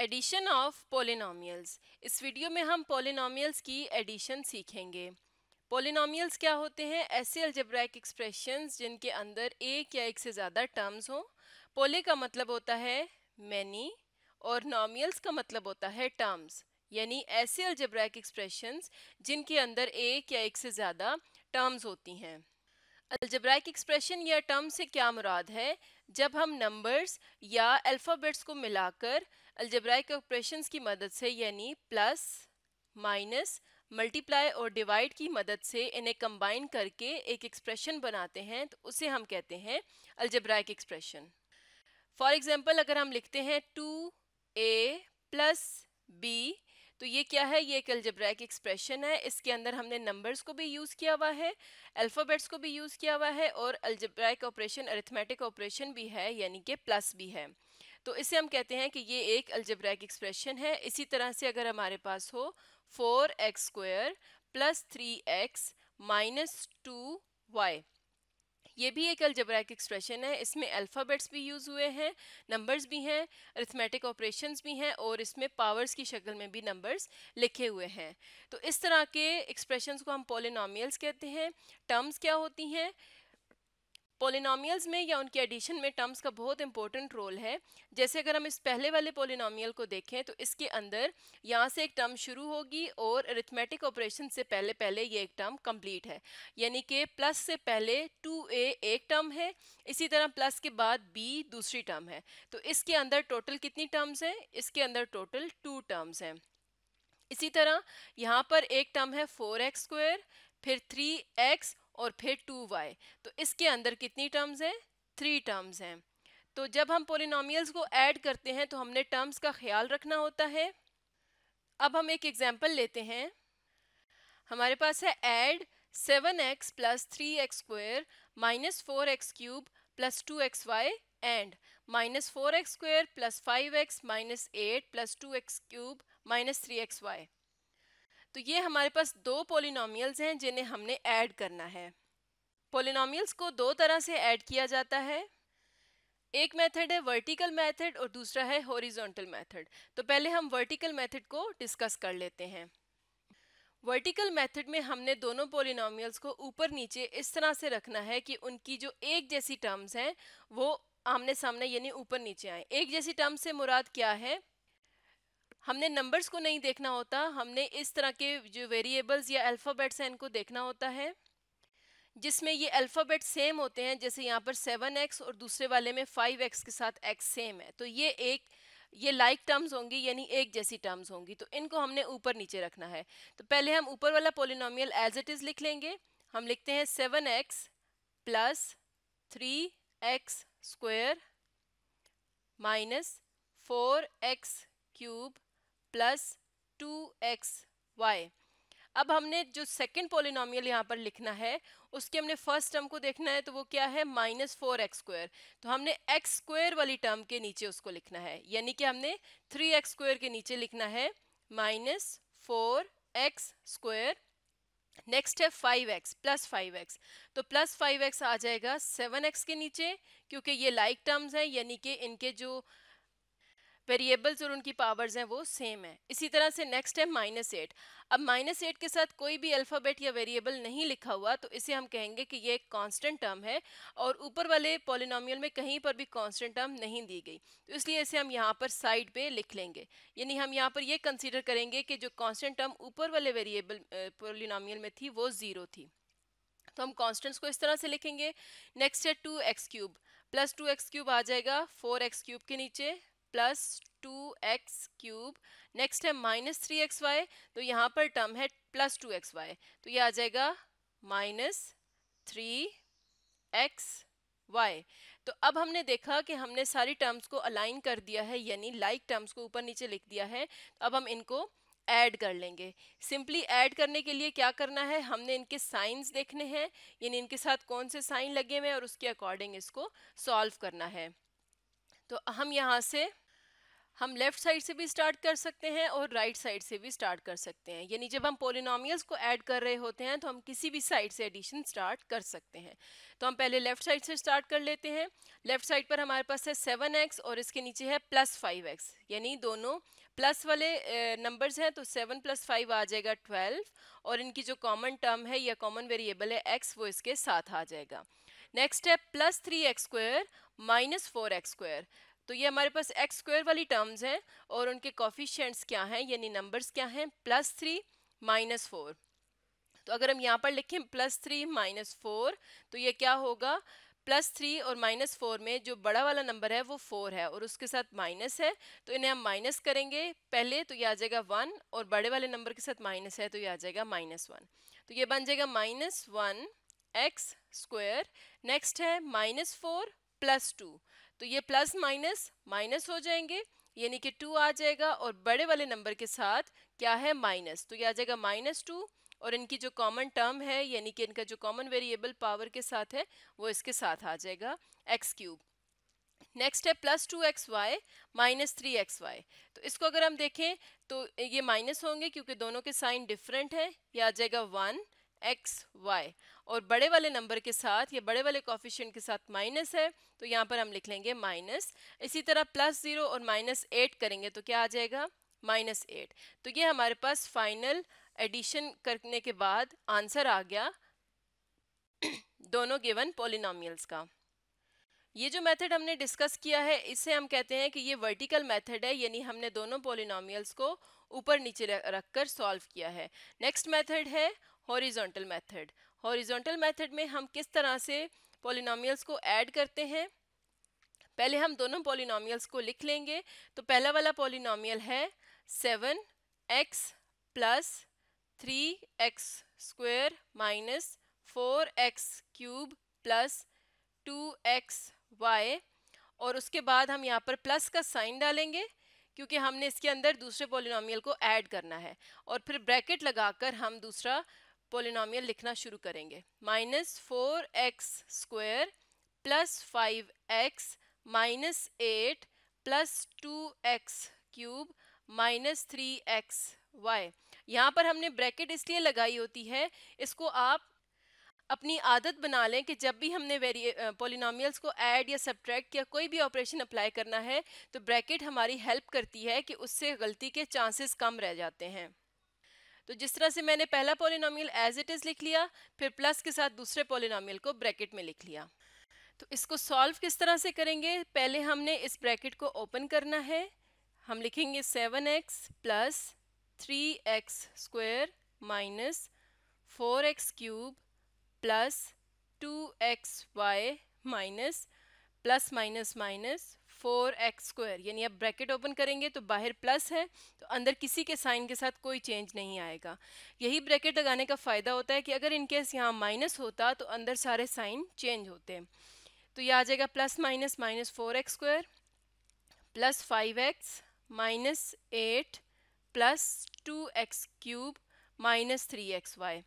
addition of polynomials इस video में हम पोलिनोमियल्स की एडिशन सीखेंगे पोलिनोमियल्स क्या होते हैं ऐसे अल्जब्रैक एक्सप्रेशंस जिनके अंदर एक या एक से ज़्यादा टर्म्स हों पोले का मतलब होता है मैनी और नॉमियल्स का मतलब होता है टर्म्स यानी ऐसे अल्जेब्रैक एक्सप्रेशंस जिनके अंदर एक या एक से ज़्यादा टर्म्स होती हैं अल्जेब्रैक एक्सप्रेशन या टर्म से क्या मुराद है जब हम नंबर्स या अल्फ़ाबेट्स को मिलाकर अल्जब्राइक ऑपरेशंस की मदद से यानी प्लस माइनस मल्टीप्लाई और डिवाइड की मदद से इन्हें कंबाइन करके एक एक्सप्रेशन बनाते हैं तो उसे हम कहते हैं अल्जब्राइक एक्सप्रेशन फॉर एग्जाम्पल अगर हम लिखते हैं टू ए प्लस बी तो ये क्या है ये एक अल्जब्रैक एक्सप्रेशन है इसके अंदर हमने नंबर्स को भी यूज़ किया हुआ है अल्फ़ाबेट्स को भी यूज़ किया हुआ है और अल्जब्राइक ऑपरेशन अरिथमेटिक ऑपरेशन भी है यानी कि प्लस भी है तो इसे हम कहते हैं कि ये एक अल्जब्रैक एक्सप्रेशन है इसी तरह से अगर हमारे पास हो four x square plus three x minus two y ये भी एक अल्जब्रैक एक्सप्रेशन है इसमें अल्फ़ाबेट्स भी यूज़ हुए हैं नंबर्स भी हैं अरिथमेटिक ऑपरेशंस भी हैं और इसमें पावर्स की शक्ल में भी नंबर्स लिखे हुए हैं तो इस तरह के एक्सप्रेशंस को हम पोलिनोमियल्स कहते हैं टर्म्स क्या होती हैं पोलिनोमियल्स में या उनके एडिशन में टर्म्स का बहुत इंपॉर्टेंट रोल है जैसे अगर हम इस पहले वाले पोलिनोमियल को देखें तो इसके अंदर यहाँ से एक टर्म शुरू होगी और अरिथमेटिक ऑपरेशन से पहले पहले ये एक टर्म कंप्लीट है यानी कि प्लस से पहले टू ए एक टर्म है इसी तरह प्लस के बाद बी दूसरी टर्म है तो इसके अंदर टोटल कितनी टर्म्स हैं इसके अंदर टोटल टू टर्म्स हैं इसी तरह यहाँ पर एक टर्म है फोर एक्स फिर थ्री एक्स और फिर टू वाई तो इसके अंदर कितनी टर्म्स हैं थ्री टर्म्स हैं तो जब हम पोलिनोमियल्स को ऐड करते हैं तो हमने टर्म्स का ख्याल रखना होता है अब हम एक एग्जाम्पल लेते हैं हमारे पास है add seven x plus three x square minus four x cube plus two x y and minus four x square plus five x minus eight plus two x cube minus three x y तो ये हमारे पास दो polynomials हैं जिन्हें हमने add करना है polynomials को दो तरह से ऐड किया जाता है एक मेथड है वर्टिकल मेथड और दूसरा है हॉरिजॉन्टल मेथड तो पहले हम वर्टिकल मेथड को डिस्कस कर लेते हैं वर्टिकल मेथड में हमने दोनों पोलिनोमियल्स को ऊपर नीचे इस तरह से रखना है कि उनकी जो एक जैसी टर्म्स हैं वो आमने सामने यानी ऊपर नीचे आए एक जैसी टर्म्स से मुराद क्या है हमने नंबर्स को नहीं देखना होता हमने इस तरह के जो वेरिएबल्स या अल्फ़ाबेट्स हैं इनको देखना होता है जिसमें ये अल्फ़ाबेट सेम होते हैं जैसे यहाँ पर सेवन एक्स और दूसरे वाले में फाइव एक्स के साथ एक्स सेम है तो ये एक ये लाइक like टर्म्स होंगी यानी एक जैसी टर्म्स होंगी तो इनको हमने ऊपर नीचे रखना है तो पहले हम ऊपर वाला पोलिनोमियल एज इट इज़ लिख लेंगे हम लिखते हैं seven x plus three x square minus four x cube plus two x y अब हमने जो सेकेंड पोलिनॉमियल यहाँ पर लिखना है उसके हमने फर्स्ट टर्म को देखना है तो वो क्या है माइनस फोर एक्स स्क्वायर तो हमने एक्स स्क्वायर वाली टर्म के नीचे उसको लिखना है यानी कि हमने थ्री एक्स स्क्वायर के नीचे लिखना है minus four x square next है five x plus five x तो प्लस फाइव एक्स आ जाएगा सेवन एक्स के नीचे क्योंकि ये लाइक टर्म्स हैं यानी कि इनके जो वेरिएबल्स और उनकी पावर्स हैं वो सेम है इसी तरह से नेक्स्ट है माइनस एट अब माइनस एट के साथ कोई भी अल्फ़ाबेट या वेरिएबल नहीं लिखा हुआ तो इसे हम कहेंगे कि ये एक कॉन्स्टेंट टर्म है और ऊपर वाले पॉलिनोमियल में कहीं पर भी कॉन्स्टेंट टर्म नहीं दी गई तो इसलिए इसे हम यहाँ पर साइड पर लिख लेंगे यानी हम यहाँ पर ये कंसिडर करेंगे कि जो कॉन्स्टेंट टर्म ऊपर वाले वेरिएबल पोलिनोमियल में थी वो ज़ीरो थी तो हम कॉन्स्टेंट्स को इस तरह से लिखेंगे नेक्स्ट है two x cube plus two x cube आ जाएगा फोर एक्स क्यूब के नीचे plus two x cube next है माइनस थ्री एक्स वाई तो यहाँ पर टर्म है प्लस टू एक्स वाई तो ये आ जाएगा माइनस थ्री एक्स वाई तो अब हमने देखा कि हमने सारी टर्म्स को अलाइन कर दिया है यानी लाइक टर्म्स को ऊपर नीचे लिख दिया है तो अब हम इनको ऐड कर लेंगे सिंपली ऐड करने के लिए क्या करना है हमने इनके साइंस देखने हैं यानी इनके साथ कौन से साइन लगे हुए हैं और उसके अकॉर्डिंग इसको सॉल्व करना है तो हम यहाँ से हम लेफ्ट साइड से भी स्टार्ट कर सकते हैं और राइट right साइड से भी स्टार्ट कर सकते हैं यानी जब हम पोलिनॉमियल्स को ऐड कर रहे होते हैं तो हम किसी भी साइड से एडिशन स्टार्ट कर सकते हैं तो हम पहले लेफ्ट साइड से स्टार्ट कर लेते हैं लेफ्ट साइड पर हमारे पास है सेवन एक्स और इसके नीचे है प्लस फाइव एक्स यानी दोनों प्लस वाले नंबर्स हैं तो सेवन प्लस फाइव आ जाएगा ट्वेल्व और इनकी जो कॉमन टर्म है या कॉमन वेरिएबल है एक्स वो इसके साथ आ जाएगा नेक्स्ट है plus three x square minus four x square तो ये हमारे पास एक्स स्क्वायर वाली टर्म्स हैं और उनके कॉफिशेंट्स क्या हैं यानी नंबर्स क्या हैं प्लस थ्री माइनस फोर तो अगर हम यहाँ पर लिखें प्लस थ्री माइनस फोर तो ये क्या होगा प्लस थ्री और माइनस फोर में जो बड़ा वाला नंबर है वो फोर है और उसके साथ माइनस है तो इन्हें हम माइनस करेंगे पहले तो ये आ जाएगा वन और बड़े वाले नंबर के साथ माइनस है तो ये आ जाएगा माइनस वन तो ये बन जाएगा minus one x square next है माइनस फोर प्लस टू तो ये प्लस माइनस माइनस हो जाएंगे यानी कि टू आ जाएगा और बड़े वाले नंबर के साथ क्या है माइनस तो ये आ जाएगा माइनस टू और इनकी जो कॉमन टर्म है यानी कि इनका जो कॉमन वेरिएबल पावर के साथ है वो इसके साथ आ जाएगा एक्स क्यूब नेक्स्ट है plus two x y minus three x y तो इसको अगर हम देखें तो ये माइनस होंगे क्योंकि दोनों के साइन डिफरेंट हैं ये आ जाएगा वन एक्स वाई और बड़े वाले नंबर के साथ या बड़े वाले कॉफिशियंट के साथ माइनस है तो यहाँ पर हम लिख लेंगे माइनस इसी तरह प्लस ज़ीरो और माइनस एट करेंगे तो क्या आ जाएगा माइनस एट तो ये हमारे पास फाइनल एडिशन करने के बाद आंसर आ गया दोनों गिवन पोलिनोमियल्स का ये जो मेथड हमने डिस्कस किया है इससे हम कहते हैं कि ये वर्टिकल मेथड है यानी हमने दोनों पोलिनोमियल्स को ऊपर नीचे रख कर सॉल्व किया है नेक्स्ट मेथड है हॉरिजॉन्टल मेथड हॉरिजॉन्टल मेथड में हम किस तरह से पोलिनोमियल्स को ऐड करते हैं पहले हम दोनों पोलिनोमियल्स को लिख लेंगे तो पहला वाला पोलिनोमियल है seven x plus three x square minus four x cube plus two x y और उसके बाद हम यहाँ पर प्लस का साइन डालेंगे क्योंकि हमने इसके अंदर दूसरे पोलिनोमियल को ऐड करना है और फिर ब्रैकेट लगाकर हम दूसरा पोलिनोमियल लिखना शुरू करेंगे minus four x square plus five x minus eight plus two x cube minus three x y यहाँ पर हमने ब्रैकेट इसलिए लगाई होती है इसको आप अपनी आदत बना लें कि जब भी हमने वेरी पोलिनोमियल्स को ऐड या सब्ट्रैक्ट या कोई भी ऑपरेशन अप्लाई करना है तो ब्रैकेट हमारी हेल्प करती है कि उससे गलती के चांसेस कम रह जाते हैं तो जिस तरह से मैंने पहला पोलिनॉमियल एज इट इज़ लिख लिया फिर प्लस के साथ दूसरे पोलिनॉमियल को ब्रैकेट में लिख लिया तो इसको सॉल्व किस तरह से करेंगे पहले हमने इस ब्रैकेट को ओपन करना है हम लिखेंगे seven x plus three x square minus four x cube plus two x y minus plus minus minus four x square यानी अब ब्रैकेट ओपन करेंगे तो बाहर प्लस है तो अंदर किसी के साइन के साथ कोई चेंज नहीं आएगा यही ब्रैकेट लगाने का फ़ायदा होता है कि अगर इनकेस यहाँ माइनस होता तो अंदर सारे साइन चेंज होते हैं तो ये आ जाएगा plus minus minus four x square plus five x minus eight plus two x cube minus three x y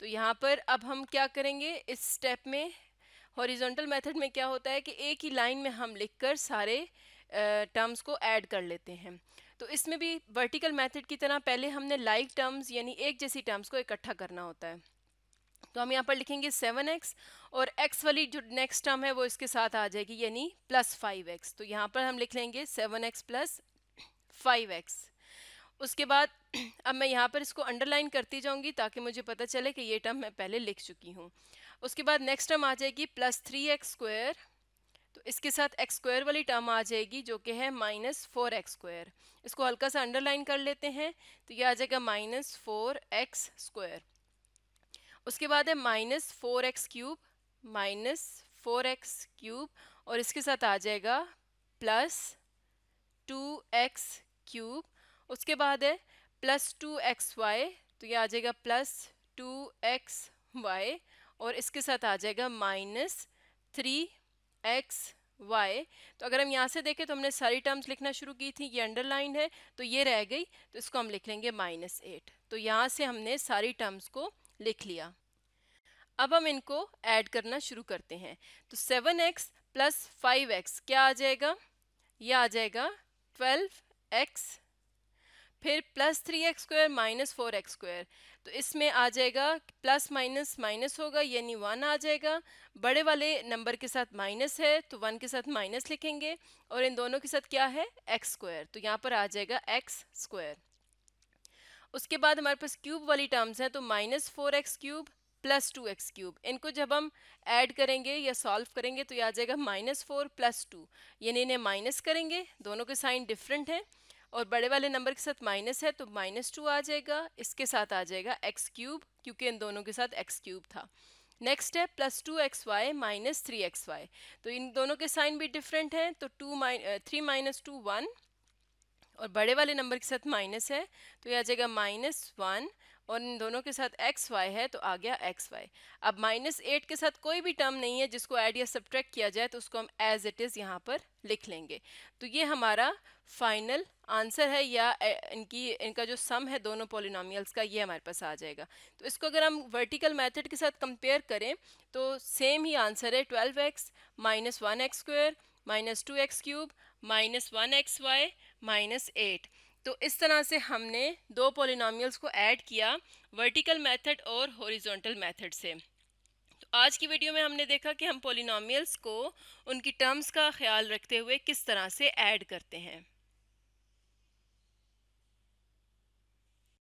तो यहाँ पर अब हम क्या करेंगे इस स्टेप में हॉरिजॉन्टल मेथड में क्या होता है कि एक ही लाइन में हम लिखकर सारे टर्म्स को ऐड कर लेते हैं तो इसमें भी वर्टिकल मेथड की तरह पहले हमने लाइक टर्म्स यानी एक जैसी टर्म्स को इकट्ठा करना होता है तो हम यहाँ पर लिखेंगे सेवन एक्स और एक्स वाली जो नेक्स्ट टर्म है वो इसके साथ आ जाएगी यानी प्लस फाइव एक्स तो यहाँ पर हम लिख लेंगे seven x plus five x उसके बाद अब मैं यहाँ पर इसको अंडरलाइन करती जाऊँगी ताकि मुझे पता चले कि ये टर्म मैं पहले लिख चुकी हूँ उसके बाद नेक्स्ट टर्म आ जाएगी प्लस थ्री एक्स स्क्वायर तो इसके साथ एक्स स्क्वायर वाली टर्म आ जाएगी जो कि है माइनस फोर एक्स स्क्वायर इसको हल्का सा अंडरलाइन कर लेते हैं तो ये आ जाएगा माइनस फोर एक्स स्क्वायर उसके बाद है minus four x cube minus four x cube और इसके साथ आ जाएगा प्लस टू एक्स क्यूब उसके बाद है प्लस टू एक्स वाई तो ये आ जाएगा प्लस टू एक्स वाई और इसके साथ आ जाएगा माइनस थ्री एक्स वाई तो अगर हम यहाँ से देखें तो हमने सारी टर्म्स लिखना शुरू की थी ये अंडरलाइन है तो ये रह गई तो इसको हम लिख लेंगे माइनस एट तो यहाँ से हमने सारी टर्म्स को लिख लिया अब हम इनको ऐड करना शुरू करते हैं तो seven x plus five x क्या आ जाएगा ये आ जाएगा ट्वेल्व एक्स फिर plus three x square minus four x square तो इसमें आ जाएगा प्लस माइनस माइनस होगा यानी वन आ जाएगा बड़े वाले नंबर के साथ माइनस है तो वन के साथ माइनस लिखेंगे और इन दोनों के साथ क्या है एक्स स्क्वायर तो यहाँ पर आ जाएगा एक्स स्क्वायर उसके बाद हमारे पास क्यूब वाली टर्म्स हैं तो minus four x cube plus two x cube इनको जब हम ऐड करेंगे या सॉल्व करेंगे तो ये आ जाएगा माइनस फोर प्लस टू यानी इन्हें माइनस करेंगे दोनों के साइन डिफरेंट हैं और बड़े वाले नंबर के साथ माइनस है तो माइनस टू आ जाएगा इसके साथ आ जाएगा एक्स क्यूब क्योंकि इन दोनों के साथ एक्स क्यूब था नेक्स्ट है plus two x y minus three x y तो इन दोनों के साइन भी डिफरेंट हैं तो two minus three minus two one और बड़े वाले नंबर के साथ माइनस है तो ये आ जाएगा माइनस वन और इन दोनों के साथ एक्स वाई है तो आ गया एक्स वाई अब माइनस एट के साथ कोई भी टर्म नहीं है जिसको ऐड या सब्ट्रैक्ट किया जाए तो उसको हम एज इट इज़ यहाँ पर लिख लेंगे तो ये हमारा फाइनल आंसर है या इनकी इनका जो सम है दोनों पोलिनोमियल्स का ये हमारे पास आ जाएगा तो इसको अगर हम वर्टिकल मैथड के साथ कंपेयर करें तो सेम ही आंसर है twelve x minus one x square minus two x cube minus one x y minus eight तो इस तरह से हमने दो पोलिनॉमियल्स को ऐड किया वर्टिकल मेथड और हॉरिजॉन्टल मेथड से तो आज की वीडियो में हमने देखा कि हम पोलिनॉमियल्स को उनकी टर्म्स का ख्याल रखते हुए किस तरह से ऐड करते हैं